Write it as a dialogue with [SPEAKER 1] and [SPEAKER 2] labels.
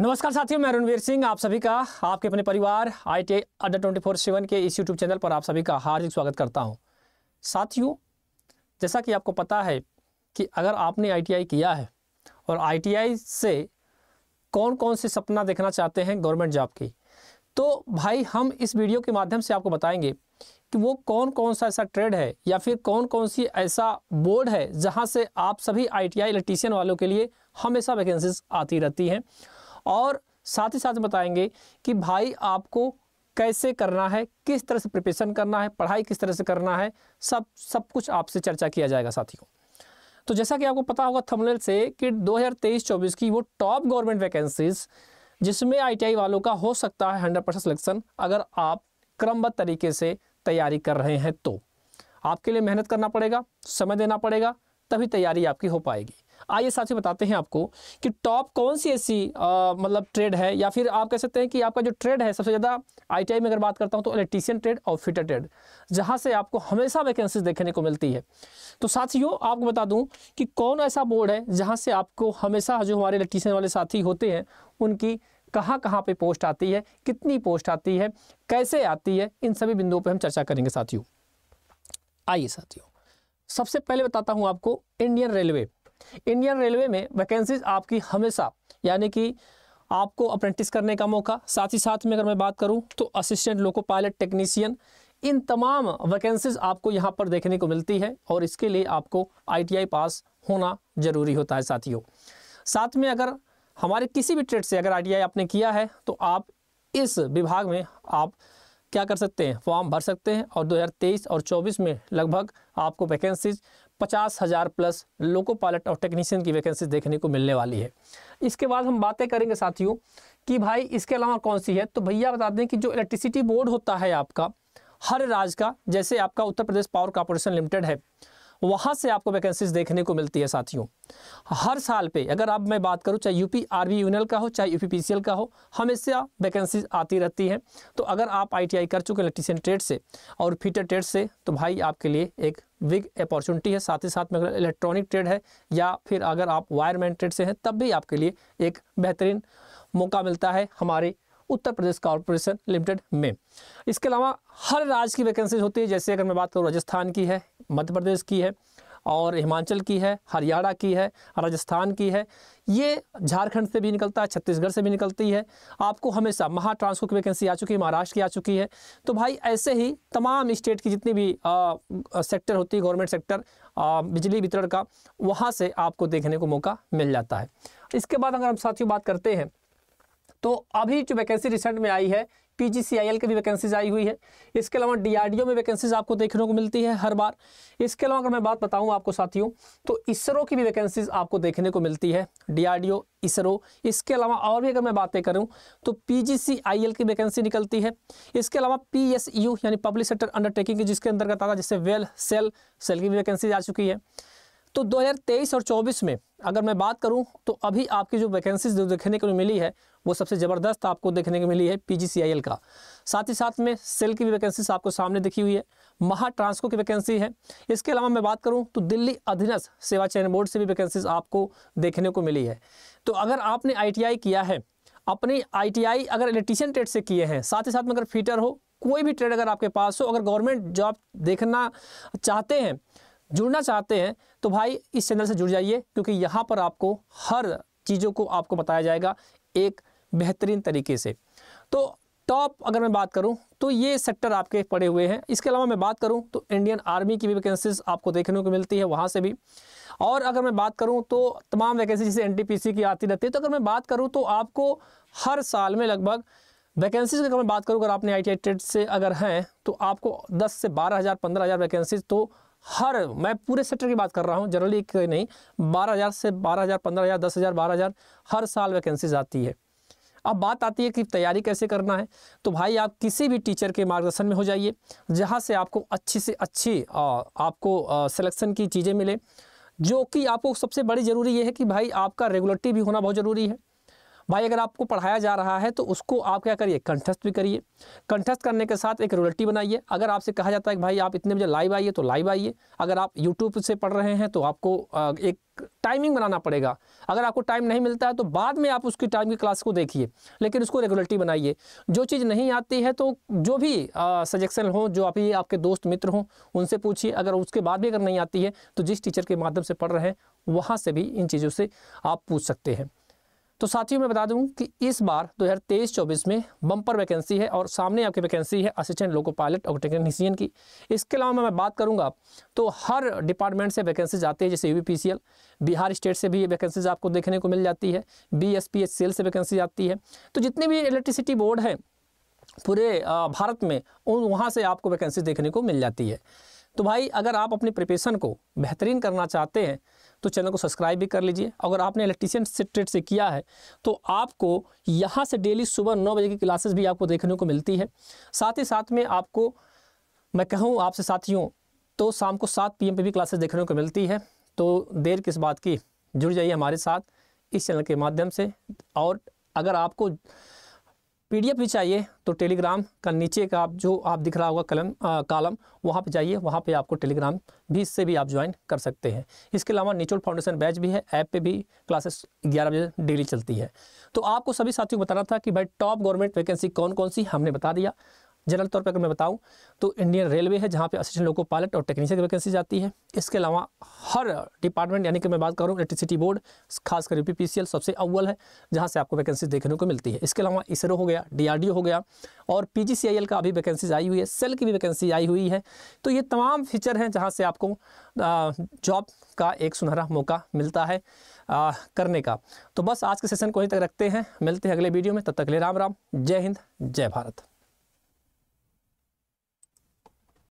[SPEAKER 1] नमस्कार साथियों मैं रणवीर सिंह आप सभी का आपके अपने परिवार I T Adda twenty four seven के इस यूट्यूब चैनल पर आप सभी का हार्दिक स्वागत करता हूं साथियों जैसा कि आपको पता है कि अगर आपने आईटीआई किया है और आईटीआई से कौन कौन से सपना देखना चाहते हैं गवर्नमेंट जॉब की तो भाई हम इस वीडियो के माध्यम से आपको बताएंगे कि वो कौन कौन सा ऐसा ट्रेड है या फिर कौन कौन सी ऐसा बोर्ड है जहाँ से आप सभी आई टी इलेक्ट्रीशियन वालों के लिए हमेशा वैकेंसीज आती रहती हैं और साथ ही साथ बताएंगे कि भाई आपको कैसे करना है किस तरह से प्रिपरेशन करना है पढ़ाई किस तरह से करना है सब सब कुछ आपसे चर्चा किया जाएगा साथियों तो जैसा कि आपको पता होगा थमलेल से कि 2023-24 की वो टॉप गवर्नमेंट वैकेंसीज जिसमें आईटीआई वालों का हो सकता है 100 परसेंट सिलेक्शन अगर आप क्रमबद्ध तरीके से तैयारी कर रहे हैं तो आपके लिए मेहनत करना पड़ेगा समय देना पड़ेगा तभी तैयारी आपकी हो पाएगी आइए साथियों बताते हैं आपको कि टॉप कौन सी ऐसी मतलब ट्रेड है या फिर आप कह सकते हैं कि आपका जो ट्रेड है सबसे ज़्यादा आईटीआई में अगर बात करता हूं तो इलेक्ट्रीशियन ट्रेड और फिटर ट्रेड जहां से आपको हमेशा वैकेंसीज देखने को मिलती है तो साथियों आपको बता दूं कि कौन ऐसा बोर्ड है जहाँ से आपको हमेशा जो हमारे इलेक्ट्रीशियन वाले साथी होते हैं उनकी कहाँ कहाँ पर पोस्ट आती है कितनी पोस्ट आती है कैसे आती है इन सभी बिंदुओं पर हम चर्चा करेंगे साथियों आइए साथियों सबसे पहले बताता हूँ आपको इंडियन रेलवे इंडियन रेलवे में वैकेंसीज आपकी हमेशा यानी कि आपको अप्रेंटिस करने का मौका साथ ही साथ में अगर मैं बात करूं तो असिस्टेंट लोको पायलट टेक्नीशियन इन तमाम वैकेंसीज आपको यहां पर देखने को मिलती है और इसके लिए आपको आईटीआई पास होना ज़रूरी होता है साथियों साथ में अगर हमारे किसी भी ट्रेड से अगर आईटीआई आपने किया है तो आप इस विभाग में आप क्या कर सकते हैं फॉर्म भर सकते हैं और 2023 और 24 में लगभग आपको वैकेंसीज पचास हज़ार प्लस लोको पायलट और टेक्नीशियन की वैकेंसीज देखने को मिलने वाली है इसके बाद हम बातें करेंगे साथियों कि भाई इसके अलावा कौन सी है तो भैया बता दें कि जो इलेक्ट्रिसिटी बोर्ड होता है आपका हर राज्य का जैसे आपका Uttar Pradesh power corporation limited है वहाँ से आपको वैकेंसीज देखने को मिलती है साथियों हर साल पे अगर अब मैं बात करूँ चाहे यूपी आरबी यूनियल का हो चाहे यूपीपीसीएल का हो हमेशा वैकेंसीज आती रहती हैं तो अगर आप आईटीआई कर चुके इलेक्ट्रीशियन ट्रेड से और फीटर ट्रेड से तो भाई आपके लिए एक बिग अपॉर्चुनिटी है साथ ही साथ में अगर इलेक्ट्रॉनिक ट्रेड है या फिर अगर आप वायरमैन ट्रेड से हैं तब भी आपके लिए एक बेहतरीन मौका मिलता है हमारे उत्तर प्रदेश कॉरपोरेशन लिमिटेड में इसके अलावा हर राज्य की वैकेंसीज होती है जैसे अगर मैं बात करूँ राजस्थान की है मध्य प्रदेश की है और हिमाचल की है हरियाणा की है राजस्थान की है ये झारखंड से भी निकलता है छत्तीसगढ़ से भी निकलती है आपको हमेशा महा ट्रांसको की वैकेंसी आ चुकी है महाराष्ट्र की आ चुकी है तो भाई ऐसे ही तमाम स्टेट की जितनी भी आ, सेक्टर होती है गवर्नमेंट सेक्टर आ, बिजली वितरण का वहाँ से आपको देखने को मौका मिल जाता है इसके बाद अगर हम साथियों बात करते हैं तो अभी जो वैकेंसी रिसेंट में आई है पीजीसीआईएल की भी वैकेंसीज आई हुई है इसके अलावा डीआरडीओ में वैकेंसीज आपको देखने को मिलती है हर बार इसके अलावा अगर मैं बात बताऊं आपको साथियों तो इसरो की भी वैकेंसीज आपको देखने को मिलती है डीआरडीओ इसरो इसके अलावा और भी अगर मैं बातें करूं तो पीजीसीआईएल की वैकेंसी निकलती है इसके अलावा पीएसयू यानी पब्लिक सेक्टर अंडरटेकिंग जिसके अंतर्गत आता है जैसे वेल सेल सेल की भी वैकेंसीज आ चुकी है तो 2023 और 24 में अगर मैं बात करूं तो अभी आपकी जो वैकेंसीज जो देखने को मिली है वो सबसे ज़बरदस्त आपको देखने को मिली है पीजीसीआईएल का साथ ही साथ में सेल की भी वैकेंसीज आपको सामने दिखी हुई है महा ट्रांसको की वैकेंसी है इसके अलावा मैं बात करूं तो दिल्ली अधीनस्थ सेवा चयन बोर्ड से भी वैकेंसीज आपको देखने को मिली है तो अगर आपने आई किया है अपनी आई अगर इलेक्ट्रीशियन ट्रेड से किए हैं साथ ही साथ में अगर फीटर हो कोई भी ट्रेड अगर आपके पास हो अगर गवर्नमेंट जॉब देखना चाहते हैं जुड़ना चाहते हैं तो भाई इस चैनल से जुड़ जाइए क्योंकि यहाँ पर आपको हर चीज़ों को आपको बताया जाएगा एक बेहतरीन तरीके से तो टॉप अगर मैं बात करूं तो ये सेक्टर आपके पड़े हुए हैं इसके अलावा मैं बात करूं तो इंडियन आर्मी की भी वैकेंसीज आपको देखने को मिलती है वहाँ से भी और अगर मैं बात करूं तो तमाम वैकेंसी जैसे एनटीपीसी की आती रहती है तो अगर मैं बात करूं तो आपको हर साल में लगभग वैकेंसीज की अगर मैं बात करूँ अगर आपने आई टी से अगर हैं तो आपको दस से बारह हज़ार पंद्रह हज़ार वैकेंसीज तो हर मैं पूरे सेक्टर की बात कर रहा हूँ जनरली नहीं बारह हज़ार से बारह हज़ार पंद्रह हज़ार दस हज़ार बारह हज़ार हर साल वैकेंसीज आती है अब बात आती है कि तैयारी कैसे करना है तो भाई आप किसी भी टीचर के मार्गदर्शन में हो जाइए जहाँ से आपको अच्छी से अच्छी आ, आपको सिलेक्शन की चीज़ें मिले जो कि आपको सबसे बड़ी ज़रूरी ये है कि भाई आपका रेगुलरिटी भी होना बहुत ज़रूरी है भाई अगर आपको पढ़ाया जा रहा है तो उसको आप क्या करिए कंठस्थ भी करिए कंठस्थ करने के साथ एक रोलिटी बनाइए अगर आपसे कहा जाता है कि भाई आप इतने बजे लाइव आइए तो लाइव आइए अगर आप यूट्यूब से पढ़ रहे हैं तो आपको एक टाइमिंग बनाना पड़ेगा अगर आपको टाइम नहीं मिलता है तो बाद में आप उसकी टाइम की क्लास को देखिए लेकिन उसको रेगुलरिटी बनाइए जो चीज़ नहीं आती है तो जो भी सजेशन हो जो अभी आपके दोस्त मित्र हों उनसे पूछिए अगर उसके बाद भी अगर नहीं आती है तो जिस टीचर के माध्यम से पढ़ रहे हैं वहाँ से भी इन चीज़ों से आप पूछ सकते हैं तो साथियों मैं बता दूं कि इस बार 2023-24 में बम्पर वैकेंसी है और सामने आपकी वैकेंसी है असिस्टेंट लोको पायलट और टेक्नीसियन की इसके अलावा मैं बात करूंगा तो हर डिपार्टमेंट से वैकेंसीज आती है जैसे यू बिहार स्टेट से भी वैकेंसीज आपको देखने को मिल जाती है B S P S cell से वैकेंसी आती है तो जितने भी इलेक्ट्रिसिटी बोर्ड हैं पूरे भारत में उन वहाँ से आपको वैकेंसी देखने को मिल जाती है तो भाई अगर आप अपनी प्रिपेशन को बेहतरीन करना चाहते हैं तो चैनल को सब्सक्राइब भी कर लीजिए अगर आपने इलेक्ट्रीशियन से ट्रेड से किया है तो आपको यहाँ से डेली सुबह नौ बजे की क्लासेस भी आपको देखने को मिलती है साथ ही साथ में आपको मैं कहूँ आपसे साथियों तो शाम को सात पी पे भी क्लासेस देखने को मिलती है तो देर किस बात की जुड़ जाइए हमारे साथ इस चैनल के माध्यम से और अगर आपको पीडीएफ भी चाहिए तो टेलीग्राम का नीचे का आप जो आप दिख रहा होगा कलम आ, कालम वहाँ पे जाइए वहाँ पे आपको टेलीग्राम भी इससे भी आप ज्वाइन कर सकते हैं इसके अलावा निचोल फाउंडेशन बैच भी है ऐप पे भी क्लासेस 11 बजे डेली चलती है तो आपको सभी साथियों को बताना था कि भाई टॉप गवर्नमेंट वैकेंसी कौन कौन सी हमने बता दिया जनरल तौर पर अगर मैं बताऊँ तो इंडियन रेलवे है जहाँ पे असिस्टेंट लोको पायलट और टेक्नीशियन की वैकेंसी जाती है इसके अलावा हर डिपार्टमेंट यानी कि मैं बात करूँ इलेक्ट्रिसिटी बोर्ड खासकर यू सबसे अव्वल है जहाँ से आपको वैकेंसी देखने को मिलती है इसके अलावा इसरो हो गया डी हो गया और पी का अभी वैकेंसीज आई हुई है सेल की भी वैकेंसी आई हुई है तो ये तमाम फीचर हैं जहाँ से आपको जॉब का एक सुनहरा मौका मिलता है आ, करने का तो बस आज के सेशन को ही तक रखते हैं मिलते हैं अगले वीडियो में तब तक ले राम राम जय हिंद जय भारत